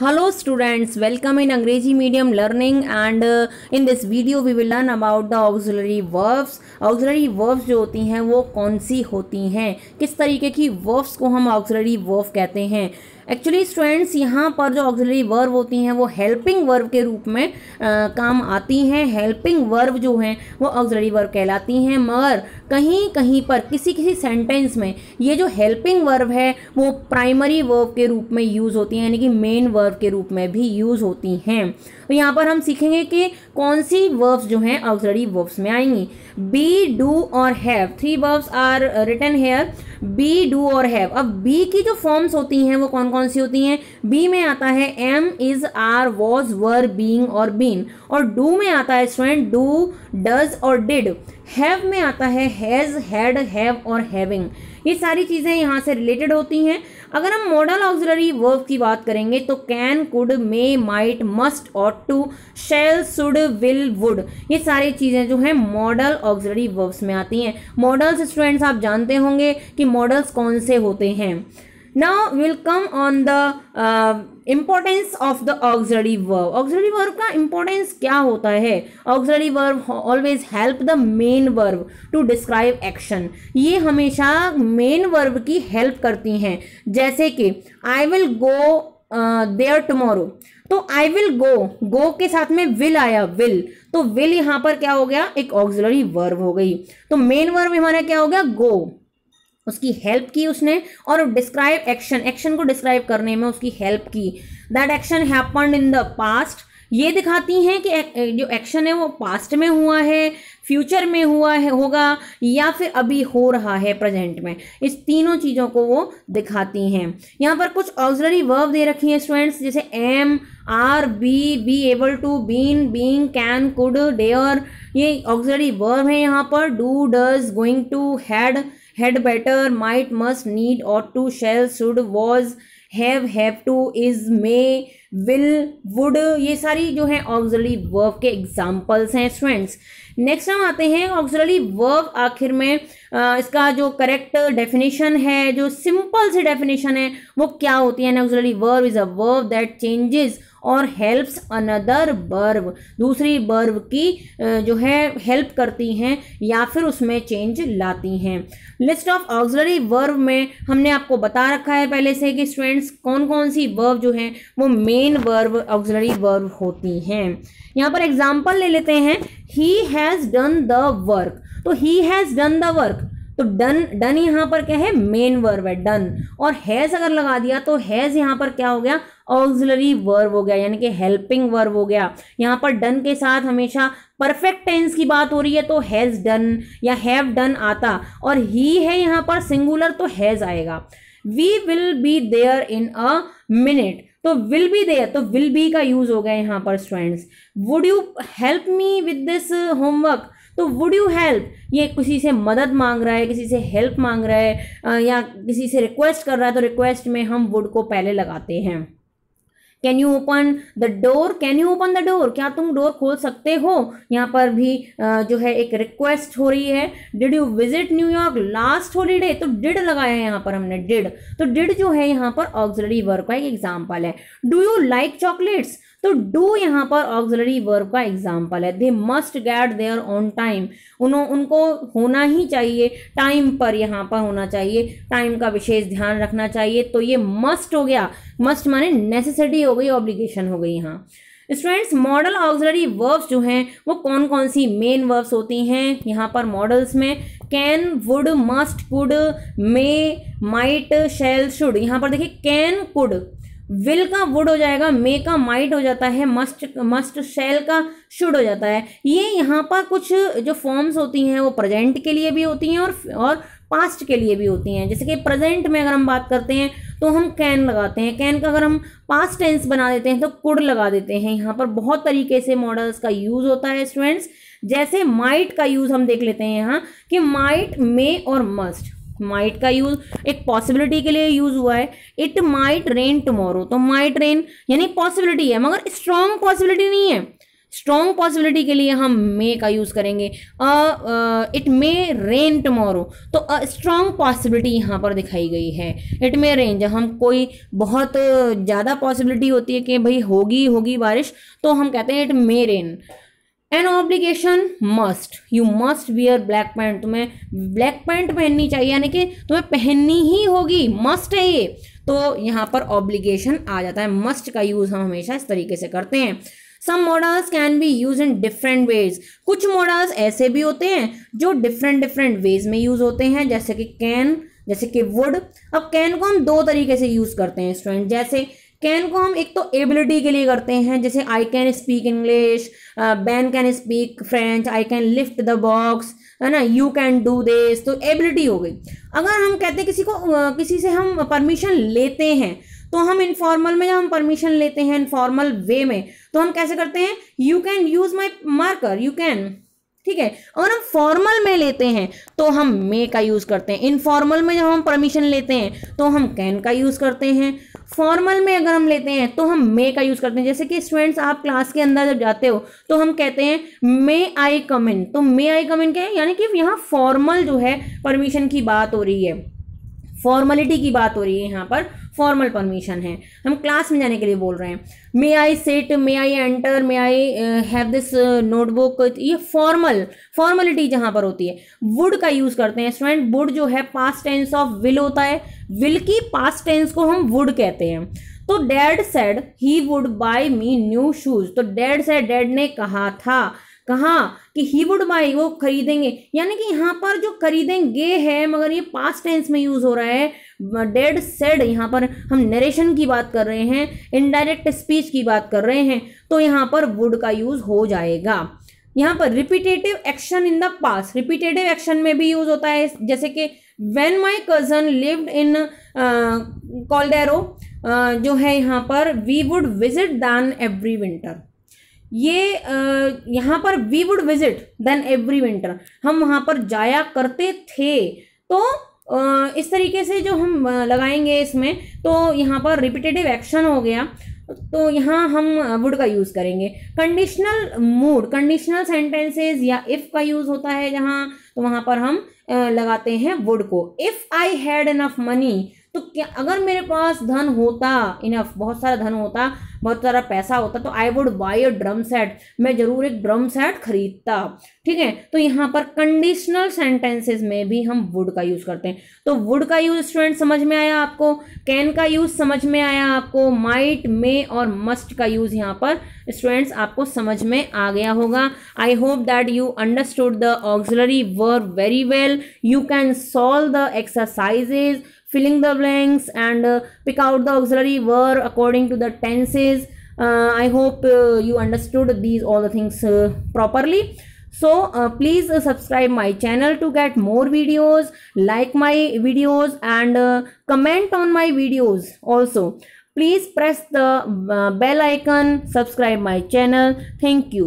hello students welcome in Angreji medium learning and uh, in this video we will learn about the auxiliary verbs auxiliary verbs जो होती हैं वो कौन सी होती हैं किस तरीके की verbs को हम auxiliary verb कहते हैं एक्चुअली स्टूडेंट्स यहाँ पर जो ऑक्सिलरी वर्ब होती हैं वो हेल्पिंग वर्व के रूप में आ, काम आती हैं हेल्पिंग वर्ब जो हैं वो ऑक्सिलरी वर्व कहलाती हैं मगर कहीं कहीं पर किसी किसी सेंटेंस में ये जो हेल्पिंग वर्व है वो प्राइमरी वर्व के रूप में यूज़ होती हैं यानी कि मेन वर्ब के रूप में भी यूज़ होती हैं तो यहाँ पर हम सीखेंगे कि कौन सी वर्ब्स जो हैं ऑक्सिलरी वर्ब्स में आएंगी बी डू और have three verbs are written here be do और हैव अब बी की जो फॉर्म्स होती हैं वो कौन कौन कौन सी होती हैं बी में आता है am is are was were being और बीन और डू में आता है स्टूडेंट डू डज और डिड हैव में आता है हैज़ हैड हैव और हैविंग ये सारी चीज़ें यहाँ से रिलेटेड होती हैं अगर हम मॉडल ऑक्सिलरी वर्ब की बात करेंगे तो can could may might must और to shall should will would ये सारी चीज़ें जो हैं मॉडल ऑक्सिलरी वर्ब्स में आती हैं मॉडल्स स्टूडेंट्स आप जानते होंगे कि मॉडल्स कौन से होते हैं now will come on the importance of the auxiliary verb auxiliary verb का इम्पोर्टेंस क्या होता है auxiliary verb always help the main verb to describe action ये हमेशा मेन वर्व की हेल्प करती हैं जैसे कि I will go there tomorrow तो आई विल गो गो के साथ में विल आया विल तो विल यहाँ पर क्या हो गया एक ऑक्सलरी वर्ब हो गई तो मेन वर्व हमारा क्या हो गया गो उसकी हेल्प की उसने और डिस्क्राइब एक्शन एक्शन को डिस्क्राइब करने में उसकी हेल्प की that action happened in the past ये दिखाती हैं कि जो एक्शन है वो पास्ट में हुआ है फ्यूचर में हुआ है होगा या फिर अभी हो रहा है प्रेजेंट में इस तीनों चीज़ों को वो दिखाती हैं यहाँ पर कुछ ऑक्जरी वर्ब दे रखी हैं स्टूडेंट्स जैसे am are be be able to been being can could dare ये ऑक्जरी वर्ब है यहाँ पर do does going to had had better might must need और to shall should was have have to is may will would ये सारी जो है auxiliary verb के एग्जाम्पल्स हैं स्टूडेंट्स नेक्स्ट हम आते हैं ऑक्जरी वर्ब आखिर में आ, इसका जो करेक्ट डेफिनेशन है जो सिंपल सी डेफिनेशन है वो क्या होती है auxiliary verb is a verb that changes और हेल्प्स अनदर बर्व दूसरी बर्व की जो है हेल्प करती हैं या फिर उसमें चेंज लाती हैं लिस्ट ऑफ ऑक्सलरी वर्व में हमने आपको बता रखा है पहले से कि स्टूडेंट्स कौन कौन सी वर्व जो हैं वो मेन वर्व ऑक्सलरी वर्व होती हैं यहाँ पर एग्जाम्पल ले लेते हैं he has done the work तो he has done the work तो डन डन यहां पर क्या है मेन वर्ब है डन और हैज अगर लगा दिया तो हैज यहां पर क्या हो गया ऑक्सिलरी वर्ब हो गया यानी कि हेल्पिंग वर्ब हो गया यहाँ पर डन के साथ हमेशा परफेक्ट टेंस की बात हो रही है तो हैज डन या हैव डन आता और ही है यहां पर सिंगुलर तो हैज आएगा we will be there in a minute तो विल बी देयर तो विल बी का यूज हो गया यहां पर students would you help me with this homework तो वुड यू हेल्प ये किसी से मदद मांग रहा है किसी से हेल्प मांग रहा है या किसी से रिक्वेस्ट कर रहा है तो रिक्वेस्ट में हम वुड को पहले लगाते हैं can you open the door can you open the door क्या तुम डोर खोल सकते हो यहाँ पर भी जो है एक रिक्वेस्ट हो रही है did you visit New York last holiday तो डिड लगाया है यहाँ पर हमने डिड तो डिड जो है यहाँ पर ऑक्सिलरी वर्क का एक एग्जाम्पल है डू यू लाइक चॉकलेट्स तो डू यहाँ पर ऑक्सिलरी वर्ब का एग्जाम्पल है they must get there on time उन्हों उनको होना ही चाहिए टाइम पर यहाँ पर होना चाहिए टाइम का विशेष ध्यान रखना चाहिए तो ये मस्ट हो गया मस्ट माने नेसेसिटी हो गई ऑब्लिगेशन हो गई यहाँ स्टूडेंट्स मॉडल ऑक्सिलरी वर्ब्स जो हैं वो कौन कौन सी मेन वर्ब्स होती हैं यहाँ पर मॉडल्स में can would must could may might shall should यहाँ पर देखिए कैन कुड विल का वुड हो जाएगा मे का माइट हो जाता है मस्ट मस्ट शेल का शुड हो जाता है ये यहाँ पर कुछ जो फॉर्म्स होती हैं वो प्रेजेंट के लिए भी होती हैं और और पास्ट के लिए भी होती हैं जैसे कि प्रेजेंट में अगर हम बात करते हैं तो हम कैन लगाते हैं कैन का अगर हम पास्ट टेंस बना देते हैं तो कुड लगा देते हैं यहाँ पर बहुत तरीके से मॉडल्स का यूज़ होता है स्टूडेंट्स जैसे माइट का यूज़ हम देख लेते हैं यहाँ कि माइट मे और मस्ट माइट का यूज एक पॉसिबिलिटी के लिए यूज हुआ है इट माइट रेन टुमारो तो माइट रेन यानी पॉसिबिलिटी है मगर स्ट्रॉन्ग पॉसिबिलिटी नहीं है स्ट्रॉन्ग पॉसिबिलिटी के लिए हम मे का यूज़ करेंगे इट मे रेन टमोरो तो स्ट्रॉन्ग पॉसिबिलिटी यहाँ पर दिखाई गई है इट मे रेन जब हम कोई बहुत ज़्यादा पॉसिबिलिटी होती है कि भाई होगी होगी बारिश तो हम कहते हैं it may rain an obligation must you must wear black pant तुम्हें ब्लैक पैंट पहननी चाहिए यानी कि तुम्हें पहननी ही होगी मस्ट है ये तो यहाँ पर ऑब्लिगेशन आ जाता है मस्ट का यूज़ हम हमेशा इस तरीके से करते हैं some modals can be use in different ways कुछ मॉडल्स ऐसे भी होते हैं जो डिफरेंट डिफरेंट वेज में यूज़ होते हैं जैसे कि कैन जैसे कि वुड अब कैन को हम दो तरीके से यूज़ करते हैं स्टूडेंट जैसे कैन को हम एक तो एबिलिटी के लिए करते हैं जैसे I can speak English Ben can speak French I can lift the box है ना यू कैन डू दिस तो एबिलिटी हो गई अगर हम कहते हैं किसी को किसी से हम परमिशन लेते हैं तो हम इनफॉर्मल में जब हम परमिशन लेते हैं इनफॉर्मल वे में तो हम कैसे करते हैं you can use my marker you can ठीक है और हम फॉर्मल में लेते हैं तो हम मे का यूज़ करते हैं इनफॉर्मल में जब हम परमिशन लेते हैं तो हम कैन का यूज़ करते हैं फॉर्मल में अगर हम लेते हैं तो हम मे का यूज़ करते हैं जैसे कि स्टूडेंट्स आप क्लास के अंदर जब जाते हो तो हम कहते हैं मे आई कम इन तो मे आई कम इन क्या है यानी कि यहाँ फॉर्मल जो है परमिशन की बात हो रही है फॉर्मेलिटी की बात हो रही है यहाँ पर फॉर्मल परमिशन है हम क्लास में जाने के लिए बोल रहे हैं may I sit may I enter may I have this notebook ये फॉर्मल फॉर्मेलिटी जहाँ पर होती है वुड का यूज़ करते हैं स्टूडेंट वुड जो है पास्ट टेंस ऑफ विल होता है विल की पास्ट टेंस को हम वुड कहते हैं तो dad said he would buy me new shoes तो डैड सेड डैड ने कहा था कहा कि ही वुड बाई वो खरीदेंगे यानी कि यहाँ पर जो खरीदेंगे है मगर ये पास्ट टेंस में यूज हो रहा है डेड सेड यहाँ पर हम नरेशन की बात कर रहे हैं इनडायरेक्ट स्पीच की बात कर रहे हैं तो यहाँ पर वुड का यूज हो जाएगा यहाँ पर repetitive action in the past repetitive action में भी यूज होता है जैसे कि when my cousin lived in Colorado जो है यहाँ पर we would visit then every winter ये यहाँ पर we would visit then every winter हम वहाँ पर जाया करते थे तो इस तरीके से जो हम लगाएंगे इसमें तो यहाँ पर रिपीटेटिव एक्शन हो गया तो यहाँ हम वुड का यूज़ करेंगे कंडीशनल मूड कंडीशनल सेंटेंसेस या इफ़ का यूज़ होता है जहाँ तो वहाँ पर हम लगाते हैं वुड को if I had enough money तो क्या अगर मेरे पास धन होता इनफ बहुत सारा धन होता बहुत सारा पैसा होता तो I would buy a drum set मैं ज़रूर एक ड्रम सेट खरीदता ठीक है तो यहाँ पर कंडीशनल सेंटेंसेस में भी हम वुड का यूज़ करते हैं तो वुड का यूज़ स्टूडेंट समझ में आया आपको कैन का यूज़ समझ में आया आपको माइट मे और मस्ट का यूज़ यहाँ पर स्टूडेंट्स आपको समझ में आ गया होगा I hope that you understood the auxiliary verb very well you can solve the exercises filling the blanks and uh, pick out the auxiliary verb according to the tenses uh, i hope uh, you understood these all the things uh, properly so uh, please uh, subscribe my channel to get more videos like my videos and comment on my videos also please press the bell icon subscribe my channel thank you